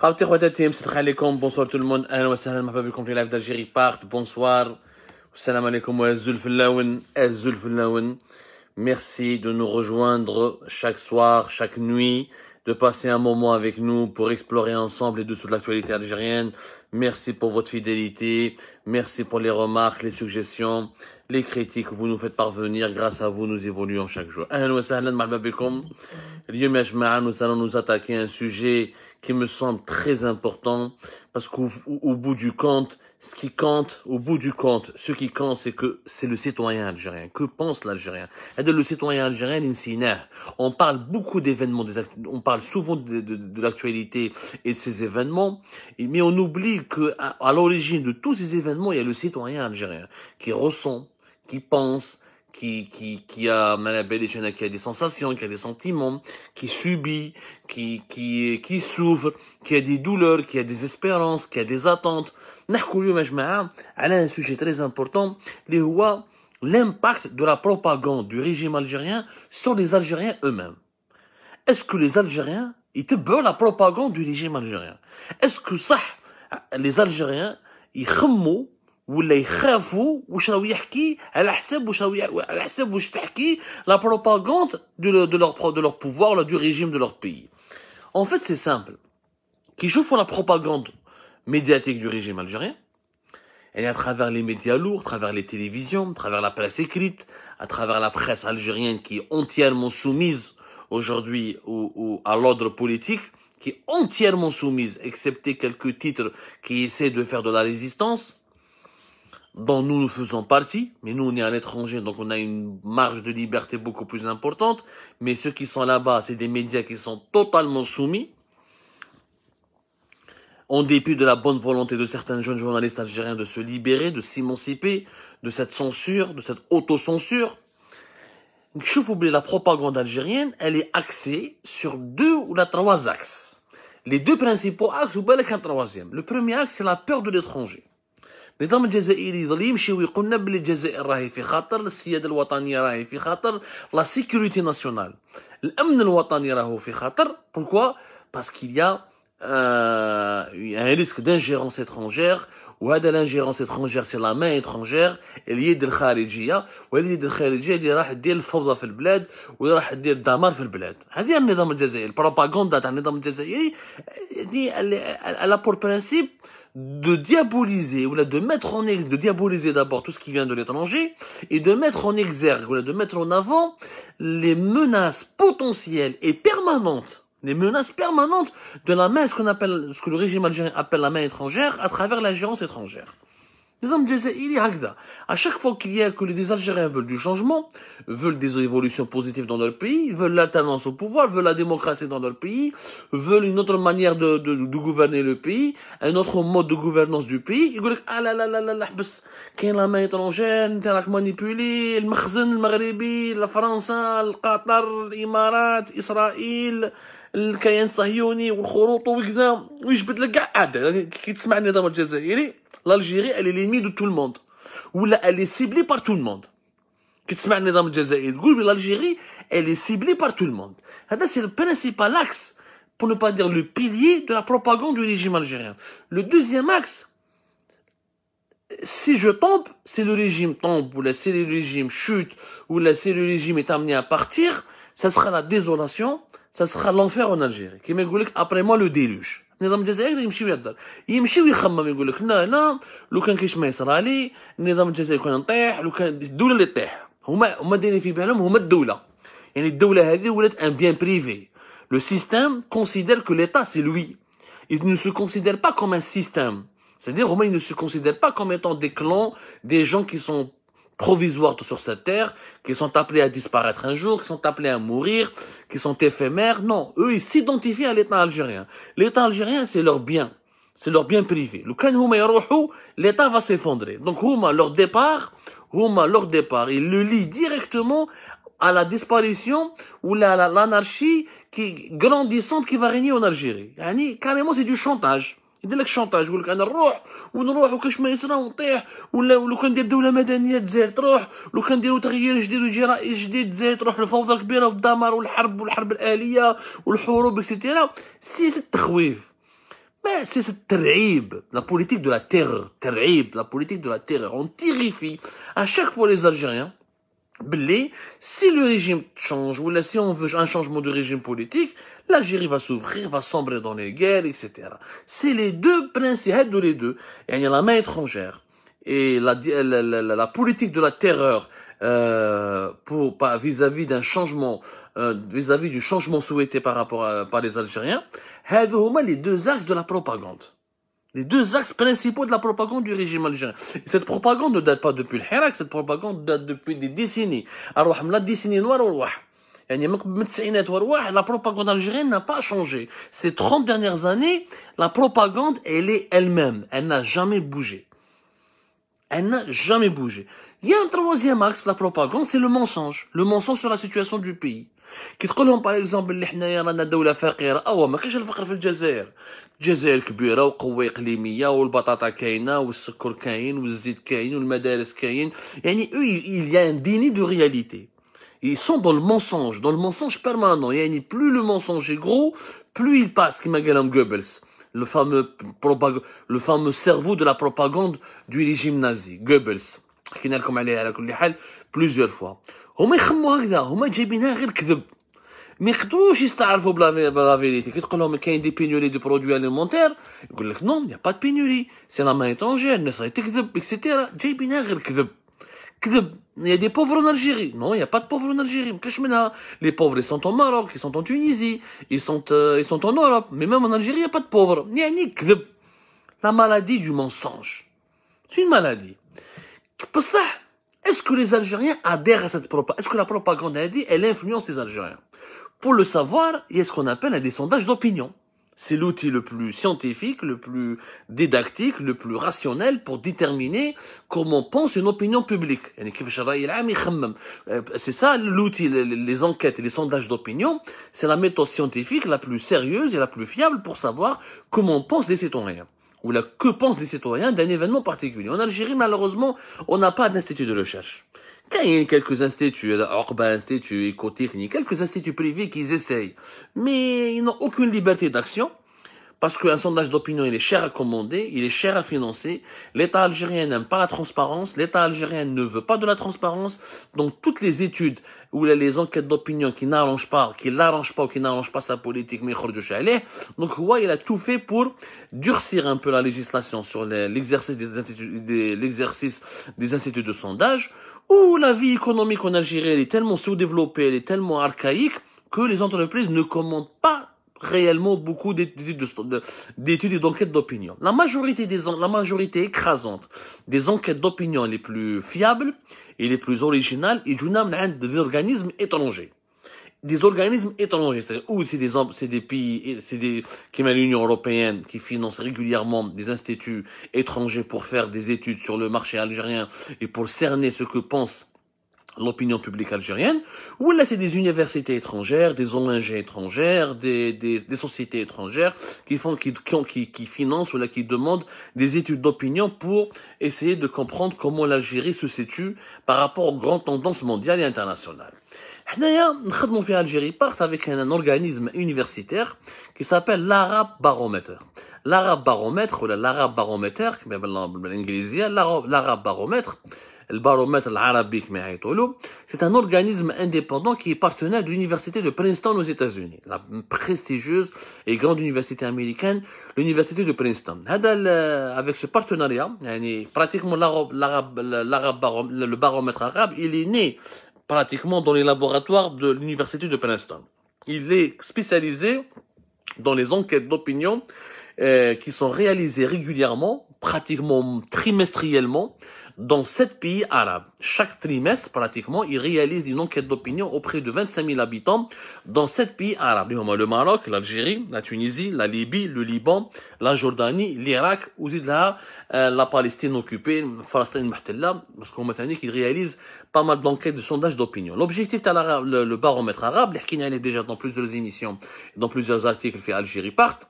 Coucou Khawtir Wada Team, c'est Khalikom, bonsoir tout le monde. Anna Wassalam, ma papa, compris live d'Algérie Part, bonsoir. Salam alaikum wa azul fulawin, azul eh, fulawin. Merci de nous rejoindre chaque soir, chaque nuit, de passer un moment avec nous pour explorer ensemble les dessous de l'actualité algérienne, Merci pour votre fidélité. Merci pour les remarques, les suggestions, les critiques que vous nous faites parvenir. Grâce à vous, nous évoluons chaque jour. Nous allons nous attaquer à un sujet qui me semble très important parce qu'au bout du compte, ce qui compte, au bout du compte, ce qui compte, c'est que c'est le citoyen algérien. Que pense l'Algérien eh Le citoyen algérien, on parle beaucoup d'événements, on parle souvent de, l'actualité et de ces événements, mais on oublie que à l'origine de tous ces événements, il y a le citoyen algérien qui ressent, qui pense, qui, qui, qui a et qui a des sensations, qui a des sentiments, qui subit, qui, qui, qui souffre, qui a des douleurs, qui a des espérances, qui a des attentes. Majmaa a un sujet très important, les l'impact de la propagande du régime algérien sur les Algériens eux-mêmes. Est-ce que les Algériens, ils te la propagande du régime algérien? Est-ce que ça, les Algériens, ils remontent la propagande واش راهو يحكي على حساب واش على حساب واش En fait, c'est simple. Qui pour la propagande médiatique du régime algérien, et à travers les médias lourds, à travers les télévisions, à travers la presse écrite, à travers la presse algérienne qui est entièrement soumise aujourd'hui au, à l'ordre politique, qui est entièrement soumise, excepté quelques titres qui essaient de faire de la résistance, dont nous nous faisons partie, mais nous on est à l'étranger, donc on a une marge de liberté beaucoup plus importante, mais ceux qui sont là-bas, c'est des médias qui sont totalement soumis, en dépit de la bonne volonté de certains jeunes journalistes algériens de se libérer, de s'émanciper de cette censure, de cette autocensure. Je vous la propagande algérienne, elle est axée sur deux ou la trois axes. Les deux principaux axes, ou bien le troisième. Le premier axe, c'est la peur de l'étranger. النظام الجزائري يظل يمشي ويقولنا باللي بلي الجزائر راهي في خطر السياده الوطنيه راهي في خطر لا سيكوريتي ناسيونال الامن الوطني راهو في خطر بوركوا باسكو يا ان ريسك دانجيرونس اترونجير وهذا لانجيرونس اترونجير سي لا مان اترونجير اليد الخارجيه واليد الخارجيه اللي راح دير الفوضى في البلاد واللي راح دير الدمار في البلاد هذه النظام الجزائري البروباغندا تاع النظام الجزائري دي يعني لا بور برانسيب de diaboliser, ou de mettre en exergue, de diaboliser d'abord tout ce qui vient de l'étranger, et de mettre en exergue, ou de mettre en avant les menaces potentielles et permanentes, les menaces permanentes de la main, ce qu'on appelle, ce que le régime algérien appelle la main étrangère, à travers l'agence étrangère. نظام جزائري هكذا à chaque fois qu'il y a que les Algériens veulent du changement veulent des évolutions positives dans leur pays veulent la au pouvoir veulent la démocratie dans leur pays veulent une autre manière de de, gouverner le pays un autre mode de gouvernance du pays ils يقول لك لا لا لا لا là حبس كاين لا ماي étrangère انت راك مانيبولي المخزن المغربي الفرنسا القطر الامارات اسرائيل الكيان الصهيوني والخروط وكذا ويجبد لك قاع يعني كي تسمع النظام الجزائري l'Algérie, elle est l'ennemi de tout le monde. Ou là, elle est ciblée par tout le monde. l'algérie l'Algérie, elle est ciblée par tout le monde c'est le principal axe pour ne pas dire le pilier de la propagande du régime algérien le deuxième axe si je tombe si le régime tombe ou la si le régime chute ou la si le régime est amené à partir ça sera la désolation ça sera l'enfer en Algérie qui me après moi le déluge النظام الجزائري يمشي يهدر يمشي ويخمم يقول لك لا لا لو كان كاش ما يصرى لي النظام الجزائري كنا نطيح لو كان الدوله اللي تطيح هما هما دايرين في بالهم هما الدوله يعني الدوله هذه ولات ان بيان بريفي لو سيستيم كونسيدير كو ليتا سي لوي il ne se considère pas comme un système. C'est-à-dire, Romains, ils ne se considèrent pas comme étant des clans, des gens qui sont provisoires sur cette terre, qui sont appelés à disparaître un jour, qui sont appelés à mourir, qui sont éphémères. Non, eux, ils s'identifient à l'État algérien. L'État algérien, c'est leur bien. C'est leur bien privé. L'État va s'effondrer. Donc, leur départ, leur départ, ils le lient directement à la disparition ou à l'anarchie qui grandissante qui va régner en Algérie. carrément, c'est du chantage. يدير لك شونطاج يقول لك انا نروح ونروح وكاش ما يصرى ونطيح ولا لو كان ندير دوله مدنيه الجزائر تروح لو كان نديرو تغيير جديد ويجي رئيس جديد الجزائر تروح لفوضى الكبيره والدمار والحرب والحرب الاليه والحروب اكسيتيرا سياسه التخويف ما سياسه الترعيب لا بوليتيك دو لا تيغ ترعيب لا بوليتيك دو لا تيغ اون تيغيفي ا شاك فوا لي زالجيريان باللي سي لو ريجيم تشونج ولا سي اون فو ان شونجمون دو ريجيم بوليتيك l'Algérie va s'ouvrir, va sombrer dans les guerres, etc. C'est les deux principes, de les deux. Il y a la main étrangère et la, la, la, politique de la terreur euh, pour vis-à-vis d'un changement, euh, vis-à-vis du changement souhaité par rapport à, par les Algériens. Huma les deux axes de la propagande. Les deux axes principaux de la propagande du régime algérien. cette propagande ne date pas depuis le Hirak, cette propagande date depuis des décennies. Alors, la décennie noire, يعني من التسعينات وارواح لا بروباغande algérienne n'a pas changé ces 30 dernières années la propagande elle est elle-même elle n'a jamais bougé elle n'a jamais bougé il y a un troisième axe de la propagande c'est le mensonge le mensonge sur la situation du pays Par exemple, كي تقول لهم باغ اكزومبل اللي حنايا رانا دوله فقيره او ما كاينش الفقر في الجزائر الجزائر كبيره وقوه اقليميه والبطاطا كاينه والسكر كاين والزيت كاين والمدارس كاين يعني او il y a un déni de réalité ils sont dans le mensonge dans le mensonge permanent il plus le mensonge est gros plus il passe qui magellan goebbels le fameux le fameux cerveau de la propagande du régime nazi goebbels qui en a لكم à la كل plusieurs fois eux ils khamou comme ça eux ils gavenaient que le kdeb meqdouch ysta3refou bla la vérité quand tu qu'il y a des pénuries de produits alimentaires il te dit non il n'y a pas de pénurie c'est la main tangente ça te kdeb et cetera gavenaient que le kdeb il y a des pauvres en Algérie. Non, il n'y a pas de pauvres en Algérie. Les pauvres, ils sont en Maroc, ils sont en Tunisie, ils sont, euh, ils sont en Europe. Mais même en Algérie, il n'y a pas de pauvres. La maladie du mensonge. C'est une maladie. Est-ce que les Algériens adhèrent à cette propagande Est-ce que la propagande, dit elle influence les Algériens Pour le savoir, il y a ce qu'on appelle des sondages d'opinion. C'est l'outil le plus scientifique, le plus didactique, le plus rationnel pour déterminer comment pense une opinion publique. Euh, c'est ça l'outil, les enquêtes et les sondages d'opinion. C'est la méthode scientifique la plus sérieuse et la plus fiable pour savoir comment pensent les citoyens ou la que pensent les citoyens d'un événement particulier. En Algérie, malheureusement, on n'a pas d'institut de recherche il y a quelques instituts, Orba Institut, Ecotechnique, quelques instituts privés qui essayent, mais ils n'ont aucune liberté d'action parce qu'un sondage d'opinion, il est cher à commander, il est cher à financer. L'État algérien n'aime pas la transparence, l'État algérien ne veut pas de la transparence. Donc toutes les études ou les enquêtes d'opinion qui n'arrangent pas, qui l'arrangent pas ou qui n'arrangent pas sa politique, mais donc ouais, il a tout fait pour durcir un peu la législation sur l'exercice des, instituts, l'exercice des instituts de sondage, où la vie économique en Algérie, elle est tellement sous-développée, elle est tellement archaïque, que les entreprises ne commandent pas réellement beaucoup d'études et d'enquêtes d'opinion. La majorité la majorité écrasante des enquêtes d'opinion les plus fiables et les plus originales et du des organismes étrangers. Des organismes étrangers, c'est ou c'est des c'est des pays c'est des qui l'Union européenne qui finance régulièrement des instituts étrangers pour faire des études sur le marché algérien et pour cerner ce que pensent l'opinion publique algérienne, ou là c'est des universités étrangères, des ONG étrangères, des, des, sociétés étrangères qui font, qui, qui, qui, financent ou là qui demandent des études d'opinion pour essayer de comprendre comment l'Algérie se situe par rapport aux grandes tendances mondiales et internationales. حنايا نخدموا في الجيري un part un organisme universitaire qui s'appelle l'Arab Baromètre ou L'Arab l'arabe ou en anglais l'anglais, l'Arab Baromètre le baromètre arabique c'est un organisme indépendant qui est partenaire de l'université de Princeton aux États-Unis, la prestigieuse et grande université américaine, l'université de Princeton. Avec ce partenariat, pratiquement le baromètre arabe, il est né pratiquement dans les laboratoires de l'université de Princeton. Il est spécialisé dans les enquêtes d'opinion euh, qui sont réalisées régulièrement, pratiquement trimestriellement, dans sept pays arabes. Chaque trimestre, pratiquement, il réalise une enquête d'opinion auprès de 25 000 habitants dans sept pays arabes. Le Maroc, l'Algérie, la Tunisie, la Libye, le Liban, la Jordanie, l'Irak, ou euh, la Palestine occupée, Palestine parce qu'on qu'il réalise pas mal d'enquêtes de sondages d'opinion. L'objectif, le, le baromètre arabe, qui est déjà dans plusieurs émissions, dans plusieurs articles fait Algérie part,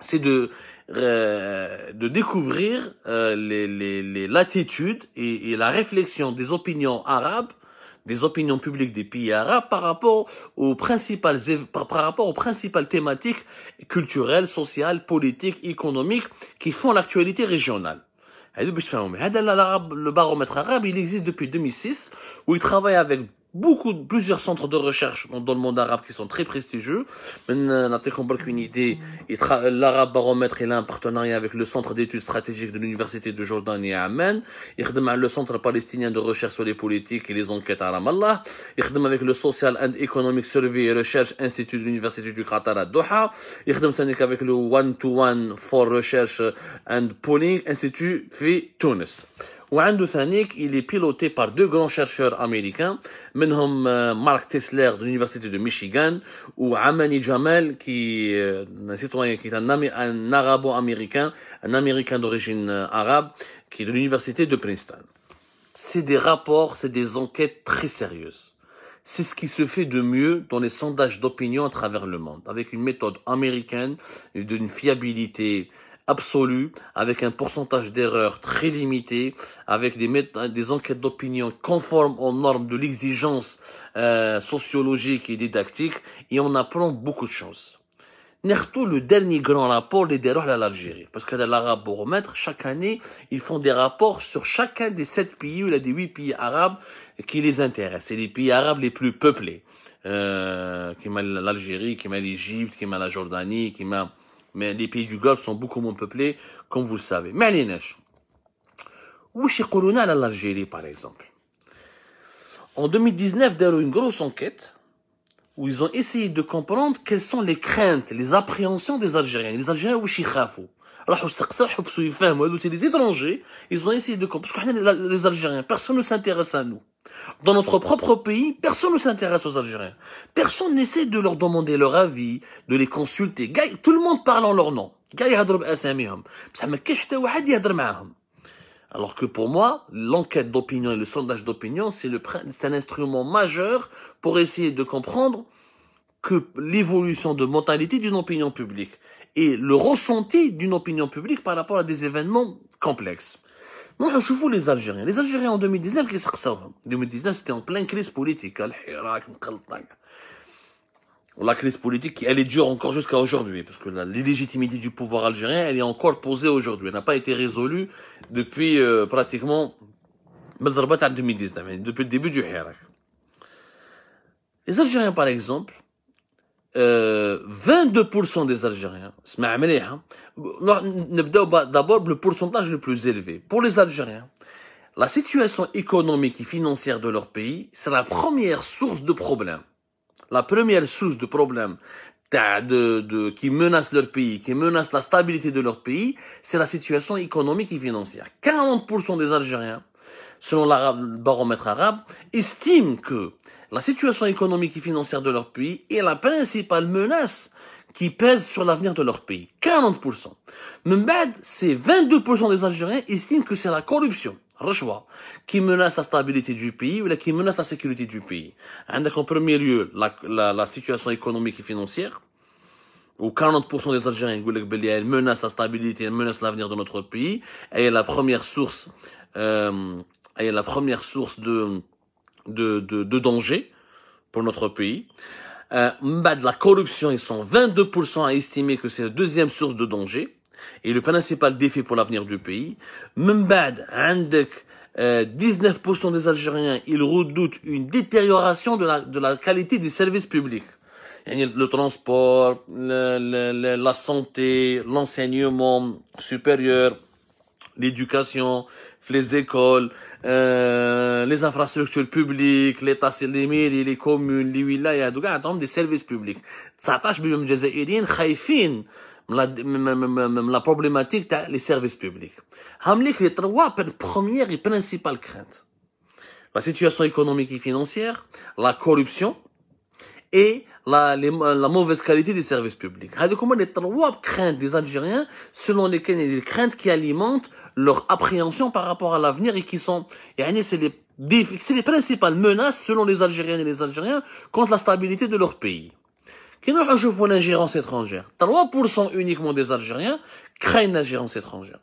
c'est de euh, de découvrir euh, les, les, les latitudes et, et, la réflexion des opinions arabes, des opinions publiques des pays arabes par rapport aux principales par, par rapport aux principales thématiques culturelles, sociales, politiques, économiques qui font l'actualité régionale. Le baromètre arabe, il existe depuis 2006, où il travaille avec beaucoup, plusieurs centres de recherche dans le monde arabe qui sont très prestigieux. Maintenant, qu'une idée, l'Arabe Baromètre, est là un partenariat avec le Centre d'études stratégiques de l'Université de Jordanie à Amman. Il le Centre palestinien de recherche sur les politiques et les enquêtes à Ramallah. Il avec le Social and Economic Survey et Recherche Institute de l'Université du Qatar à Doha. Il avec le One to One for Research and Polling Institute fait Tunis. وعنده ثانيك il est piloté par deux grands chercheurs américains منهم euh, Mark Tesler de l'université de Michigan ou Amani Jamal qui est euh, un citoyen qui est un, un arabo-américain un américain d'origine euh, arabe qui est de l'université de Princeton c'est des rapports c'est des enquêtes très sérieuses c'est ce qui se fait de mieux dans les sondages d'opinion à travers le monde, avec une méthode américaine d'une fiabilité absolue, avec un pourcentage d'erreurs très limité, avec des, des enquêtes d'opinion conformes aux normes de l'exigence euh, sociologique et didactique, et on apprend beaucoup de choses. Nertou, le dernier grand rapport, les déroule à l'Algérie. Parce que dans l'arabe baromètre, chaque année, ils font des rapports sur chacun des sept pays ou des huit pays arabes qui les intéressent. C'est les pays arabes les plus peuplés. Euh, qui l'Algérie, qui l'Égypte, qui la Jordanie, qui mais les pays du Golfe sont beaucoup moins peuplés, comme vous le savez. Mais allez, colonel à l'Algérie, par exemple. En 2019, d'ailleurs, une grosse enquête où ils ont essayé de comprendre quelles sont les craintes, les appréhensions des Algériens. Les Algériens, où ils ce des étrangers, ils ont essayé de comprendre. Parce que les Algériens, personne ne s'intéresse à nous. Dans notre propre pays, personne ne s'intéresse aux Algériens. Personne n'essaie de leur demander leur avis, de les consulter. Tout le monde parle en leur nom. Hum. Alors que pour moi, l'enquête d'opinion et le sondage d'opinion, c'est un instrument majeur pour essayer de comprendre que l'évolution de mentalité d'une opinion publique et le ressenti d'une opinion publique par rapport à des événements complexes. Je vous les Algériens. Les Algériens en 2019 2019 c'était en بلان crise politique. Hein, la crise politique, elle est dure encore jusqu'à aujourd'hui, parce que l'illégitimité du pouvoir algérien, elle est encore posée aujourd'hui. Elle n'a pas été résolue depuis euh, pratiquement 2019, hein, depuis le début du Hirak. Les Algériens, par exemple, 22% euh, des Algériens, hein. bah, d'abord le pourcentage le plus élevé. Pour les Algériens, la situation économique et financière de leur pays, c'est la première source de problème. La première source de problème qui menace leur pays, qui menace la stabilité de leur pays, c'est la situation économique et financière. 40% des Algériens, selon le baromètre arabe, estiment que la situation économique et financière de leur pays est la principale menace qui pèse sur l'avenir de leur pays. 40%. Même c'est 22% des Algériens estiment que c'est la corruption qui menace la stabilité du pays ou qui menace la sécurité du pays. Hein, en premier lieu, la, la, situation économique et financière, où 40% des Algériens ils menacent menace la stabilité, elle menace l'avenir de notre pays, et la première source, euh, est la première source de, de, de, danger pour notre pays. Euh, la corruption, ils sont 22% à estimer que c'est la deuxième source de danger et le principal défi pour l'avenir du pays. Même euh, 19% des Algériens, ils redoutent une détérioration de la, de la qualité des services publics. Le transport, la santé, l'enseignement supérieur, l'éducation, les écoles, euh, les infrastructures publiques, l'État, les mairies, les communes, les wilayas, tout ça, des services publics. 19 de la problématique des services publics. Hamlik les trois premières et principales craintes. La situation économique et financière, la corruption et la, euh, la mauvaise qualité des services publics. comment les trois craintes des Algériens selon lesquelles des craintes qui alimentent leur appréhension par rapport à l'avenir et qui sont, c'est les, les principales menaces selon les Algériens et les Algériens contre la stabilité de leur pays. Qui nous une l'ingérence étrangère 3% uniquement des Algériens craignent l'ingérence étrangère.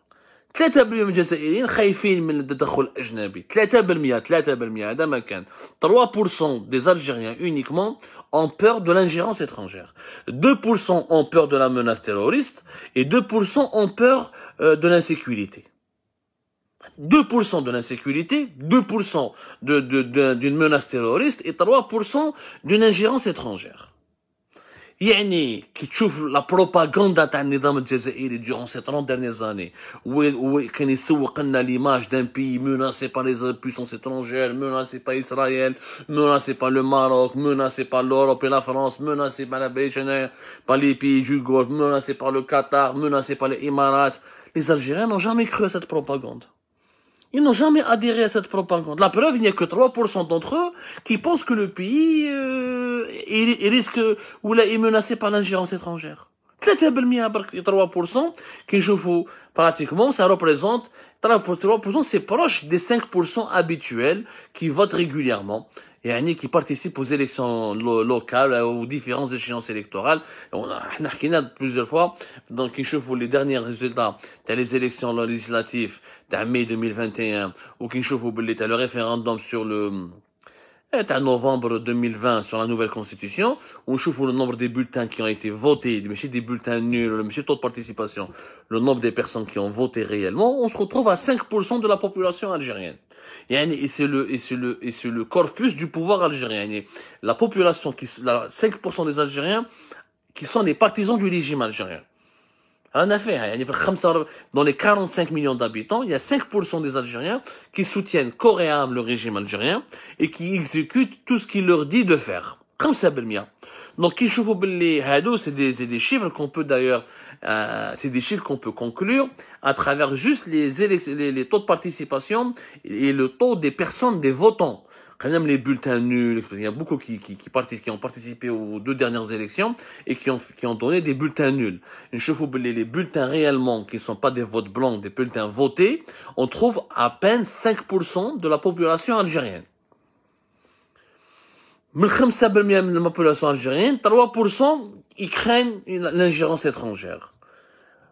3% des algériens uniquement ont peur de l'ingérence étrangère 2% ont peur de la menace terroriste et 2% ont peur euh, de l'insécurité 2% de l'insécurité, 2% d'une de, de, menace terroriste et 3% d'une ingérence étrangère. يعني كي تشوف لا بروباغندا تاع النظام الجزائري durant ces 30 dernières années وكان يسوق لنا l'image d'un pays menacé par les puissances étrangères menacé par Israël menacé par le Maroc menacé par l'Europe et la France menacé par la Belgique par les pays du Golfe menacé par le Qatar menacé par les Émirats les Algériens n'ont jamais cru à cette propagande ils n'ont jamais adhéré à cette propagande. La preuve, il n'y a que 3% d'entre eux qui pensent que le pays euh, risque ou est menacé par l'ingérence étrangère. 3% qui je vous pratiquement, ça représente 3%, c'est proche des 5% habituels qui votent régulièrement. Annie qui participe aux élections locales, euh, aux différentes échéances électorales. On a a plusieurs fois, donc qui les derniers résultats les élections législatives t'as mai 2021 ou qui le référendum sur le est à novembre 2020 sur la nouvelle constitution, on chauffe le nombre des bulletins qui ont été votés, des bulletins nuls, le taux de participation, le nombre des personnes qui ont voté réellement, on se retrouve à 5% de la population algérienne. Et c'est le, et c'est le, et c'est le corpus du pouvoir algérien. la population qui, 5% des Algériens qui sont des partisans du régime algérien. En effet, dans les 45 millions d'habitants, il y a 5% des Algériens qui soutiennent coréam le régime algérien et qui exécutent tout ce qu'il leur dit de faire. Comme ça, Donc, c'est des, des chiffres qu'on peut d'ailleurs, euh, c'est des chiffres qu'on peut conclure à travers juste les taux de participation et le taux des personnes, des votants quand même les bulletins nuls, il y a beaucoup qui, qui, qui, qui ont participé aux deux dernières élections et qui ont, qui ont donné des bulletins nuls. Une les, les bulletins réellement qui ne sont pas des votes blancs, des bulletins votés, on trouve à peine 5% de la population algérienne. Mais 5% la population algérienne, 3% ils craignent l'ingérence étrangère.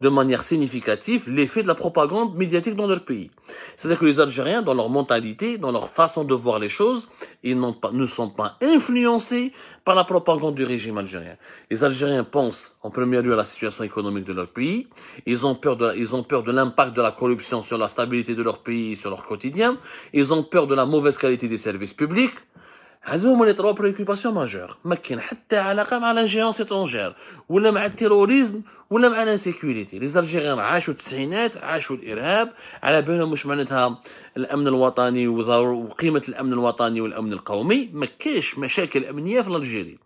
de manière significative l'effet de la propagande médiatique dans leur pays. C'est-à-dire que les Algériens, dans leur mentalité, dans leur façon de voir les choses, ils ne sont pas influencés par la propagande du régime algérien. Les Algériens pensent en premier lieu à la situation économique de leur pays, ils ont peur de, ils ont peur de l'impact de la corruption sur la stabilité de leur pays sur leur quotidien, ils ont peur de la mauvaise qualité des services publics, هما لي تروا بريكوباسيون ماجور ما كاين حتى علاقه مع لا جيونس اتونجير ولا مع التيروريزم ولا مع الانسيكوريتي لي زالجيريان عاشوا التسعينات عاشوا الارهاب على بالهم واش معناتها الامن الوطني وقيمه الامن الوطني والامن القومي ما كاينش مشاكل امنيه في الجيري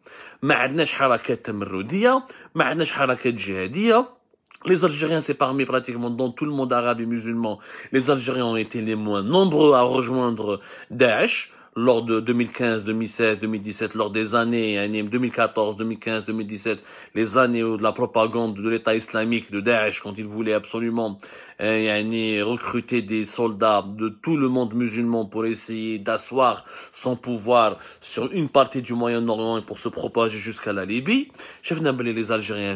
ما عندناش حركات تمرديه ما عندناش حركات جهاديه Les Algériens s'épargnent pratiquement dans tout le monde arabe et musulman. Les Algériens ont été les moins nombreux à rejoindre Daesh. lors de 2015, 2016, 2017, lors des années 2014, 2015, 2017, les années où de la propagande de l'État islamique, de Daesh, quand il voulait absolument euh, recruter des soldats de tout le monde musulman pour essayer d'asseoir son pouvoir sur une partie du Moyen-Orient et pour se propager jusqu'à la Libye, chef Nabali, les Algériens,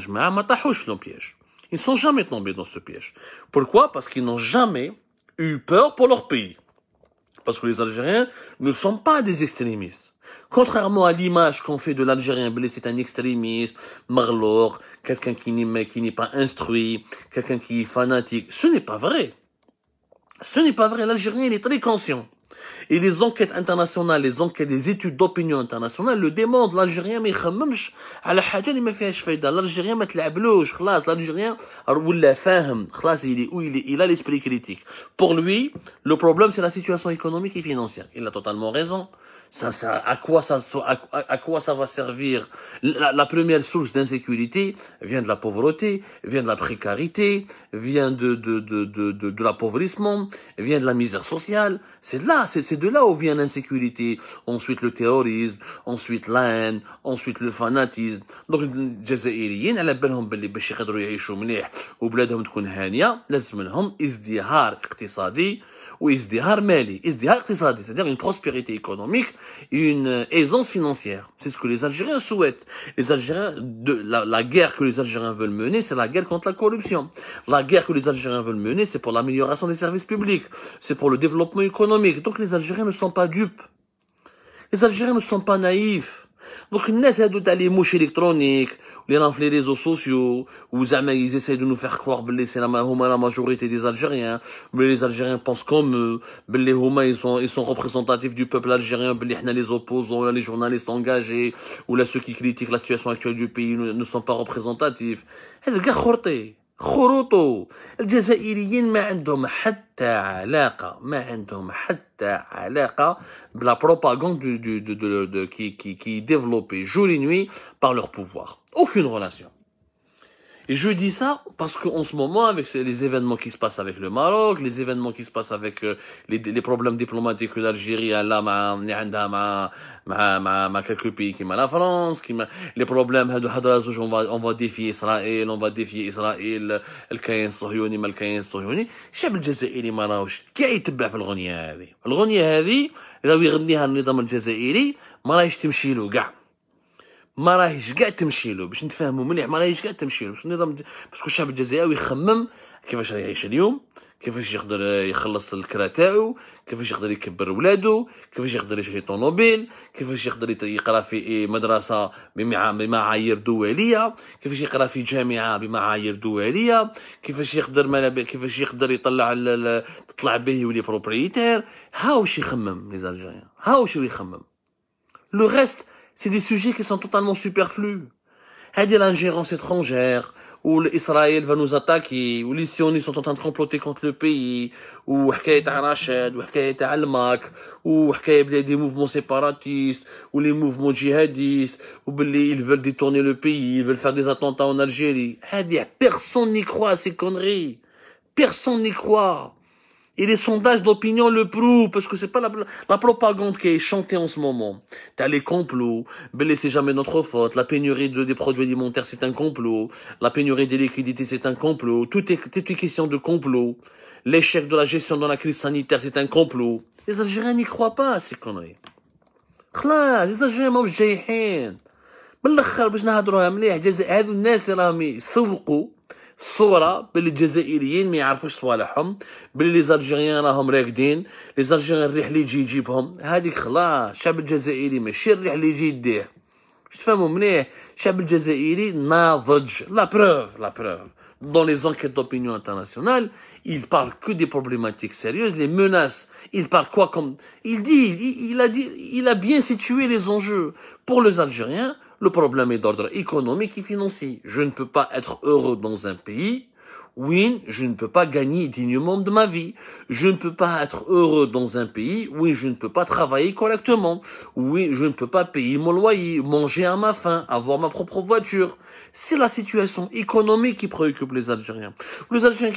piège. Ils ne sont jamais tombés dans ce piège. Pourquoi Parce qu'ils n'ont jamais eu peur pour leur pays. Parce que les Algériens ne sont pas des extrémistes. Contrairement à l'image qu'on fait de l'Algérien c'est un extrémiste, Marlor, quelqu'un qui n'est pas instruit, quelqu'un qui est fanatique. Ce n'est pas vrai. Ce n'est pas vrai. L'Algérien, il est très conscient. Et les enquêtes internationales, les enquêtes, des études d'opinion internationale le demandent. L'Algérien, mais اللي L'Algérien il est il a l'esprit critique. Pour lui, le problème c'est la situation économique et financière. Il a totalement raison ça, ça, à quoi ça, à, quoi ça va servir la, première source d'insécurité vient de la pauvreté, vient de la précarité, vient de de de de, de, l'appauvrissement, vient de la misère sociale. C'est là, c'est de là où vient l'insécurité. Ensuite le terrorisme, ensuite la haine, ensuite le fanatisme. Donc ou Mali, c'est-à-dire une prospérité économique une euh, aisance financière. C'est ce que les Algériens souhaitent. Les Algériens, de, la guerre que les Algériens veulent mener, c'est la guerre contre la corruption. La guerre que les Algériens veulent mener, c'est pour l'amélioration des services publics, c'est pour le développement économique. Donc les Algériens ne sont pas dupes. Les Algériens ne sont pas naïfs. Donc il y a les mouches électroniques, ou les les réseaux sociaux, ou ils essaient de nous faire croire que ben, c'est la majorité des Algériens. Mais ben, les Algériens pensent comme eux, ben, les hommes sont représentatifs du peuple algérien, les opposants, les journalistes engagés, ou ceux qui critiquent la situation actuelle du pays ne sont pas représentatifs. Eh, gars, خروطو الجزائريين ما عندهم حتى علاقة ما عندهم حتى علاقة بلا بروباغوند كي كي كي ديفلوبي جور نوي باغ لوغ بوفوار اوكين غولاسيون Et je dis ça parce qu'en ce moment, avec les événements qui se passent avec le Maroc, les événements qui se passent avec euh, les, les problèmes diplomatiques que l'Algérie a là, ma quelques pays qui la France, qui les problèmes, on va, on va défier Israël, on va défier Israël, le Kayen mais le Kayen Sohyouni. شعب الجزائري la راهوش le يتبع il الغنية هذه un nid لو يغنيها النظام الجزائري ما راهيش تمشي له gars. ما راهيش كاع تمشي له باش نتفاهموا مليح ما راهيش كاع تمشي له باش النظام باسكو الشعب الجزائري يخمم كيفاش راه يعيش اليوم كيفاش يقدر يخلص الكرا تاعو كيفاش يقدر يكبر ولادو كيفاش يقدر يشري طوموبيل كيفاش يقدر يقرا في مدرسه بمعايير دوليه كيفاش يقرا في جامعه بمعايير دوليه كيفاش يقدر كيفاش يقدر يطلع تطلع به يولي بروبريتير هاو واش يخمم لي زالجيريان هاو واش يخمم لو ريست C'est des sujets qui sont totalement superflus. Il y l'ingérence étrangère, où l'Israël va nous attaquer, où les sionistes sont en train de comploter contre le pays, où il Rachid, où Al-Mak, où a des mouvements séparatistes, ou les mouvements djihadistes, où ils veulent détourner le pays, ils veulent faire des attentats en Algérie. Personne n'y croit à ces conneries. Personne n'y croit. Et les sondages d'opinion le prouvent, parce que c'est pas la, la, propagande qui est chantée en ce moment. T'as les complots, ben c'est jamais notre faute, la pénurie de, des produits alimentaires c'est un complot, la pénurie des liquidités c'est un complot, tout est, tout question de complot. L'échec de la gestion dans la crise sanitaire c'est un complot. Les Algériens n'y croient pas à ces conneries. les Algériens صوره باللي الجزائريين ما يعرفوش صوالحهم باللي ليزالجيريان راهم راكدين ليزالجيريان الريح اللي يجي يجيبهم هذيك خلاص الشعب الجزائري ماشي الريح اللي يجي يديه باش تفهموا مليح الشعب الجزائري ناضج لا بروف لا بروف دون les enquêtes d'opinion internationale, il parle que des problématiques sérieuses, les menaces. Il parle quoi comme il dit, il, il a dit, il a bien situé les enjeux pour les Algériens. Le problème est d'ordre économique et financier. Je ne peux pas être heureux dans un pays. où je ne peux pas gagner dignement de ma vie. Je ne peux pas être heureux dans un pays. où je ne peux pas travailler correctement. Oui, je ne peux pas payer mon loyer, manger à ma faim, avoir ma propre voiture c'est la situation économique qui préoccupe les Algériens. Les Algériens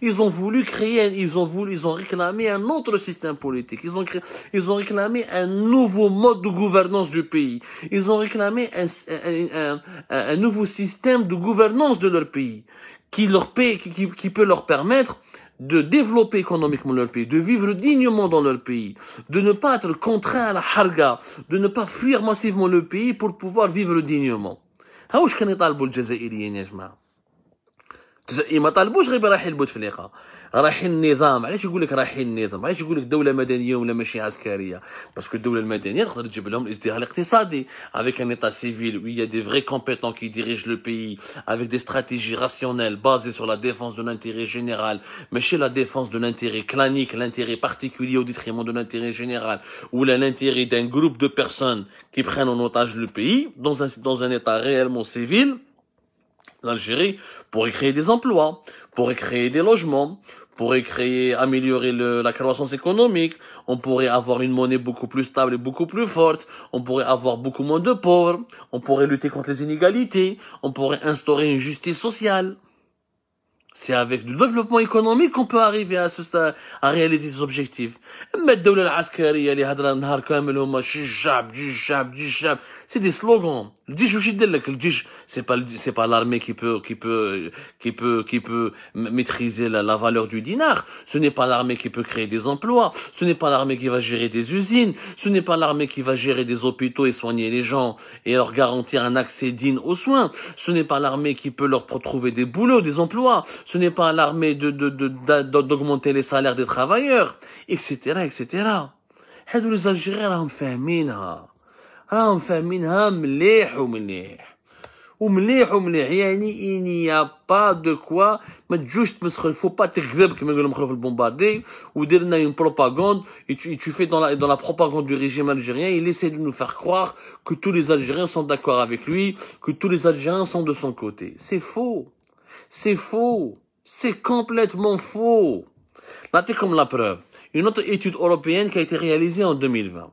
Ils ont voulu créer, ils ont voulu, ils ont réclamé un autre système politique. Ils ont créé, ils ont réclamé un nouveau mode de gouvernance du pays. Ils ont réclamé un, un, nouveau système de gouvernance de leur pays qui leur paye, qui peut leur permettre de développer économiquement leur pays, de vivre dignement dans leur pays, de ne pas être contraint à la harga, de ne pas fuir massivement le pays pour pouvoir vivre dignement avec un état civil où il y a des vrais compétents qui dirigent le pays avec des stratégies rationnelles basées sur la défense de l'intérêt général mais chez la défense de l'intérêt clanique l'intérêt particulier au détriment de l'intérêt général ou l'intérêt d'un groupe de personnes qui prennent en otage le pays dans un état réellement civil L'Algérie pourrait créer des emplois, pourrait créer des logements, pourrait créer, améliorer la croissance économique, on pourrait avoir une monnaie beaucoup plus stable et beaucoup plus forte, on pourrait avoir beaucoup moins de pauvres, on pourrait lutter contre les inégalités, on pourrait instaurer une justice sociale. C'est avec du développement économique qu'on peut arriver à, ce stade, à réaliser ces objectifs. C'est des slogans. C'est pas, c'est pas l'armée qui peut, qui peut, qui peut, qui peut maîtriser la, la valeur du dinar. Ce n'est pas l'armée qui peut créer des emplois. Ce n'est pas l'armée qui va gérer des usines. Ce n'est pas l'armée qui va gérer des hôpitaux et soigner les gens et leur garantir un accès digne aux soins. Ce n'est pas l'armée qui peut leur trouver des boulots, des emplois ce n'est pas à l'armée de, de, de, d'augmenter les salaires des travailleurs, etc., etc. Hadou les Algériens, là, on fait mina. Là, on fait mina, mleh, ou mleh. Ou mleh, ou il n'y a pas de quoi, mais juste, mais il faut pas t'exhiber que Mégolem Khalifa le bombarder, ou dire, a une propagande, et tu, et tu fais dans la, dans la propagande du régime algérien, il essaie de nous faire croire que tous les Algériens sont d'accord avec lui, que tous les Algériens sont de son côté. C'est faux. C'est faux. C'est complètement faux. Là, t'es comme la preuve. Une autre étude européenne qui a été réalisée en 2020.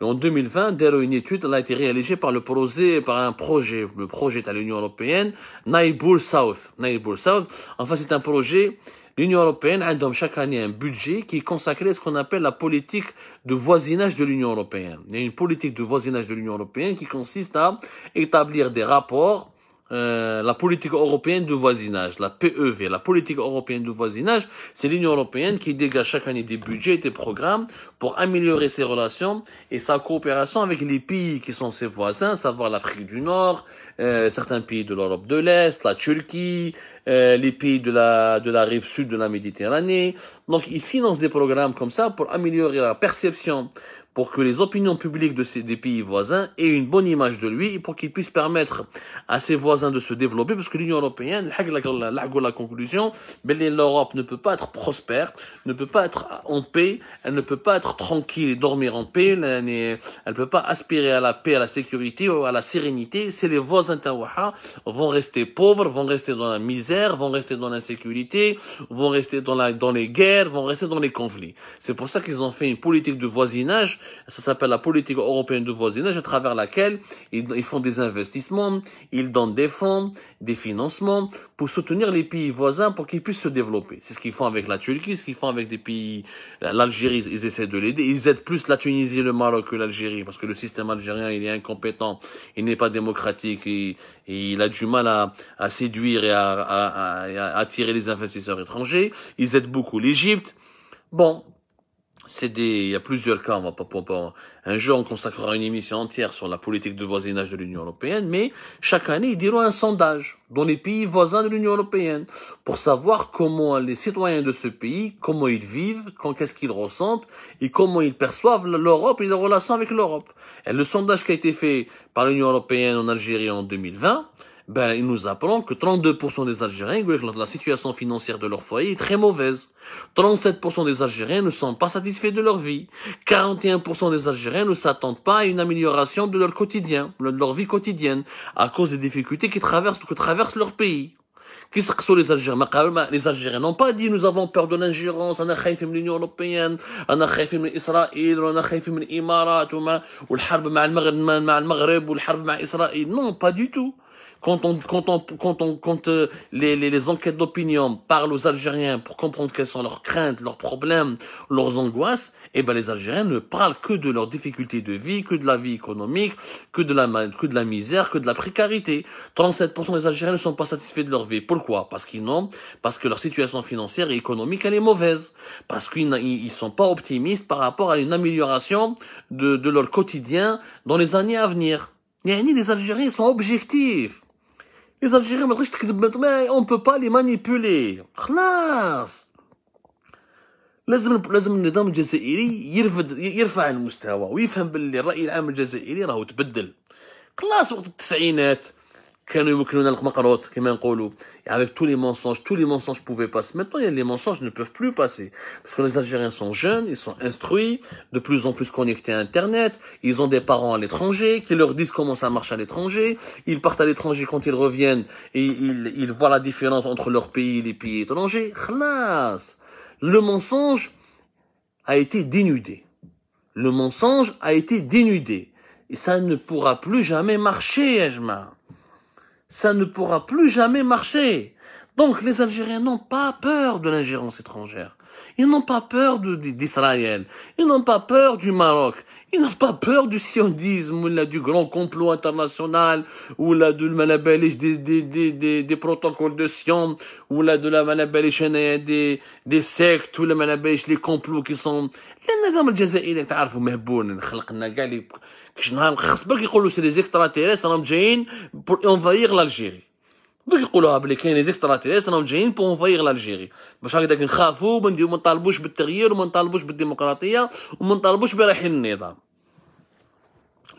en 2020, derrière une étude, elle a été réalisée par le projet, par un projet, le projet à l'Union européenne, Neighbor South. Neighbor South. Enfin, c'est un projet, l'Union européenne a donc chaque année un budget qui est consacré à ce qu'on appelle la politique de voisinage de l'Union européenne. Il y a une politique de voisinage de l'Union européenne qui consiste à établir des rapports euh, la politique européenne de voisinage, la PEV, la politique européenne de voisinage, c'est l'Union européenne qui dégage chaque année des budgets et des programmes pour améliorer ses relations et sa coopération avec les pays qui sont ses voisins, savoir l'Afrique du Nord, euh, certains pays de l'Europe de l'Est, la Turquie, euh, les pays de la, de la rive sud de la Méditerranée. Donc, ils financent des programmes comme ça pour améliorer la perception pour que les opinions publiques de ces, des pays voisins aient une bonne image de lui et pour qu'il puisse permettre à ses voisins de se développer parce que l'Union Européenne, la conclusion, l'Europe ne peut pas être prospère, ne peut pas être en paix, elle ne peut pas être tranquille et dormir en paix, elle ne peut pas aspirer à la paix, à la sécurité ou à la sérénité si les voisins Tawaha vont rester pauvres, vont rester dans la misère, vont rester dans l'insécurité, vont rester dans, dans les guerres, vont rester dans les conflits. C'est pour ça qu'ils ont fait une politique de voisinage ça s'appelle la politique européenne de voisinage à travers laquelle ils, font des investissements, ils donnent des fonds, des financements pour soutenir les pays voisins pour qu'ils puissent se développer. C'est ce qu'ils font avec la Turquie, ce qu'ils font avec des pays, l'Algérie, ils essaient de l'aider. Ils aident plus la Tunisie et le Maroc que l'Algérie parce que le système algérien, il est incompétent, il n'est pas démocratique et, il a du mal à, séduire et à, à attirer les investisseurs étrangers. Ils aident beaucoup l'Égypte. Bon, c'est des, il y a plusieurs cas, on va pas, un jour on consacrera une émission entière sur la politique de voisinage de l'Union Européenne, mais chaque année ils diront un sondage dans les pays voisins de l'Union Européenne pour savoir comment les citoyens de ce pays, comment ils vivent, qu'est-ce qu'ils ressentent et comment ils perçoivent l'Europe et leurs relations avec l'Europe. Et le sondage qui a été fait par l'Union Européenne en Algérie en 2020, ben, il nous apprend que 32% des Algériens, la situation financière de leur foyer est très mauvaise. 37% des Algériens ne sont pas satisfaits de leur vie. 41% des Algériens ne s'attendent pas à une amélioration de leur quotidien, de leur vie quotidienne, à cause des difficultés qui traversent, que traversent leur pays. Qu'est-ce que sont les Algériens Les Algériens n'ont pas dit nous avons peur de l'ingérence, on a peur de l'Union Européenne, on a peur de on a peur de l'Imarat, ou la guerre avec le Maghreb, ou la guerre avec Israël. Non, pas du tout. Quand on, quand on, quand on, quand euh, les, les, les, enquêtes d'opinion parlent aux Algériens pour comprendre quelles sont leurs craintes, leurs problèmes, leurs angoisses, eh ben les Algériens ne parlent que de leurs difficultés de vie, que de la vie économique, que de la, que de la misère, que de la précarité. 37% des Algériens ne sont pas satisfaits de leur vie. Pourquoi Parce qu'ils n'ont, parce que leur situation financière et économique elle est mauvaise, parce qu'ils ils sont pas optimistes par rapport à une amélioration de, de leur quotidien dans les années à venir. les Algériens sont objectifs. لي الجيريان ما تقدرش تكذب ما اون بو با لي مانيبيولي خلاص لازم لازم النظام الجزائري يرفد يرفع المستوى ويفهم باللي الراي العام الجزائري راهو تبدل خلاص وقت التسعينات Et avec tous les mensonges, tous les mensonges pouvaient passer. Maintenant, les mensonges ne peuvent plus passer. Parce que les Algériens sont jeunes, ils sont instruits, de plus en plus connectés à Internet, ils ont des parents à l'étranger, qui leur disent comment ça marche à l'étranger, ils partent à l'étranger quand ils reviennent, et ils, voient la différence entre leur pays et les pays étrangers. Le mensonge a été dénudé. Le mensonge a été dénudé. Et ça ne pourra plus jamais marcher, Ajma ça ne pourra plus jamais marcher. Donc les Algériens n'ont pas peur de l'ingérence étrangère. Ils n'ont pas peur d'Israël. Ils n'ont pas peur du Maroc. Ils n'ont pas peur du sionisme, ou là, du grand complot international, ou là, de la des, des, des, des, des protocoles de Sion, ou là, de la manabalish euh, des, des sectes, ou la manabalish les complots qui sont... النظام الجزائري تعرفوا مهبول خلقنا كاع كش نهار خص برك يقولوا سي extraterrestres, اكستراتيريس راهم جايين بور انفايغ دوك يقولوها بلي كاين لي تيريس راهم جايين بور نفيغ لالجيري باش هكذاك نخافوا ما منطالبوش نطالبوش بالتغيير وما نطالبوش بالديمقراطيه وما نطالبوش برحيل النظام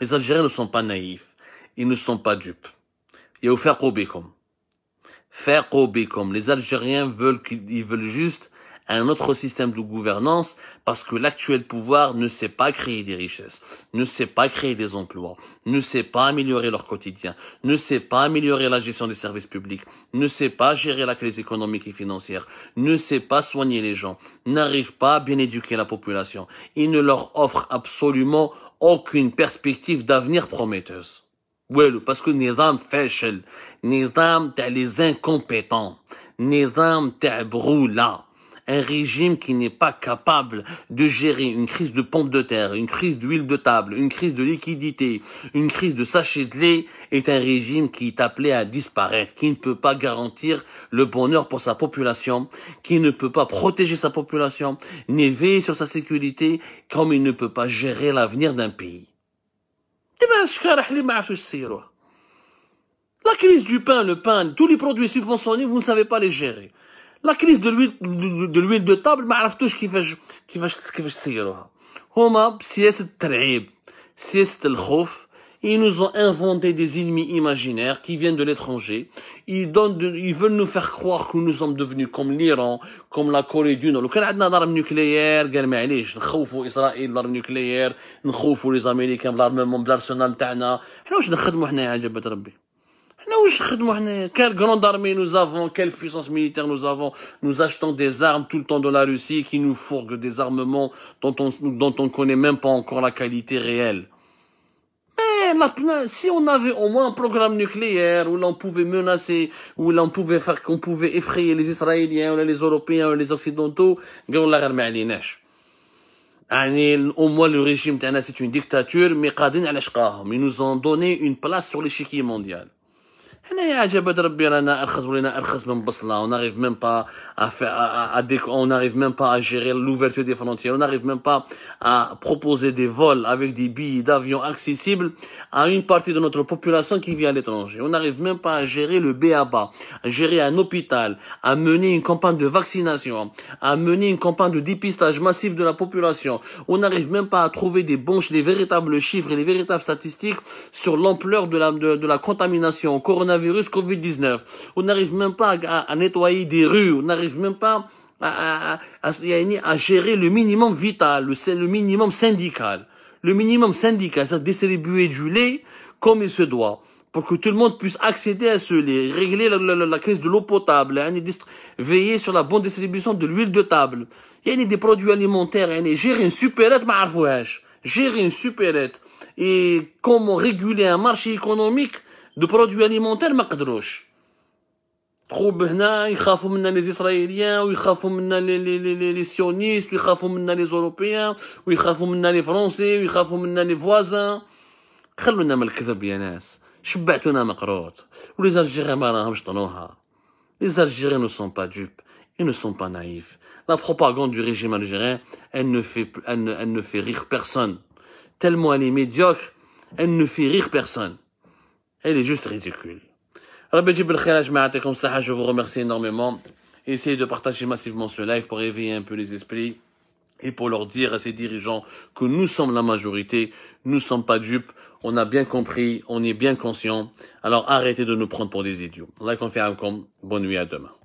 لي زالجيري نو سون با نايف اي نو سون با دوب يوفاقوا بكم فاقوا بكم لي زالجيريان فول كي veulent جوست un autre système de gouvernance parce que l'actuel pouvoir ne sait pas créer des richesses, ne sait pas créer des emplois, ne sait pas améliorer leur quotidien, ne sait pas améliorer la gestion des services publics, ne sait pas gérer la crise économique et financière, ne sait pas soigner les gens, n'arrive pas à bien éduquer la population. Il ne leur offre absolument aucune perspective d'avenir prometteuse. Oui, parce que t'as les incompétents, Nizam t'as Broula un régime qui n'est pas capable de gérer une crise de pompe de terre, une crise d'huile de table, une crise de liquidité, une crise de sachet de lait, est un régime qui est appelé à disparaître, qui ne peut pas garantir le bonheur pour sa population, qui ne peut pas protéger sa population, ni veiller sur sa sécurité, comme il ne peut pas gérer l'avenir d'un pays. La crise du pain, le pain, tous les produits subventionnés, vous ne savez pas les gérer. لا كريز دو لويل دو لويل دو طابل ما عرفتوش كيفاش كيفاش كيفاش سيروها هما بسياسه الترعيب سياسه الخوف Ils nous ont inventé des ennemis imaginaires qui viennent de l'étranger. Ils donnent, de, ils veulent nous faire croire que nous sommes devenus comme l'Iran, comme la Corée du Nord. لو كان عندنا ضرب نوكليير قال معليش نخوفوا اسرائيل ضرب نوكليير نخوفوا لي زاميريكان بالارممون بالارسنال تاعنا حنا واش نخدموا حنايا عجبة ربي Quelle grande armée nous avons, quelle puissance militaire nous avons. Nous achetons des armes tout le temps de la Russie qui nous fourgue des armements dont on dont on connaît même pas encore la qualité réelle. Mais si on avait au moins un programme nucléaire où l'on pouvait menacer, où l'on pouvait faire qu'on pouvait effrayer les Israéliens, les Européens, les Occidentaux, on la au moins le régime c'est une dictature, mais ils nous ont donné une place sur l'échiquier mondial on n'arrive même pas à on n'arrive même pas à gérer l'ouverture des frontières, on n'arrive même pas à proposer des vols avec des billets d'avion accessibles à une partie de notre population qui vient à l'étranger. On n'arrive même pas à gérer le BABA, à gérer un hôpital, à mener une campagne de vaccination, à mener une campagne de dépistage massif de la population. On n'arrive même pas à trouver des bons, les véritables chiffres et les véritables statistiques sur l'ampleur de la, de, la contamination corona virus Covid-19. On n'arrive même pas à, nettoyer des rues, on n'arrive même pas à, à, gérer le minimum vital, le, le minimum syndical. Le minimum syndical, c'est distribuer du lait comme il se doit pour que tout le monde puisse accéder à ce lait, régler la, crise de l'eau potable, hein, veiller sur la bonne distribution de l'huile de table. Il y a des produits alimentaires, hein, gérer une supérette, gérer une supérette et comment réguler un marché économique du produit alimentaire, maquereau. Troupe là, ils crachent sur les Israéliens, ils crachent sur les les les les les sionistes, ils crachent sur les Européens, ils crachent sur les Français, ils crachent sur les voisins. Quel nom le citeraient les gens Je vous ai donné des Les Algériens ne sont pas dupes, ils ne sont pas naïfs. La propagande du régime algérien, elle ne fait elle ne elle ne fait rire personne. Tellement elle est médiocre, elle ne fait rire personne. Elle est juste ridicule. je vous remercie énormément. Essayez de partager massivement ce live pour éveiller un peu les esprits et pour leur dire à ces dirigeants que nous sommes la majorité, nous ne sommes pas dupes, on a bien compris, on est bien conscients. Alors arrêtez de nous prendre pour des idiots. Like on fait bonne nuit à demain.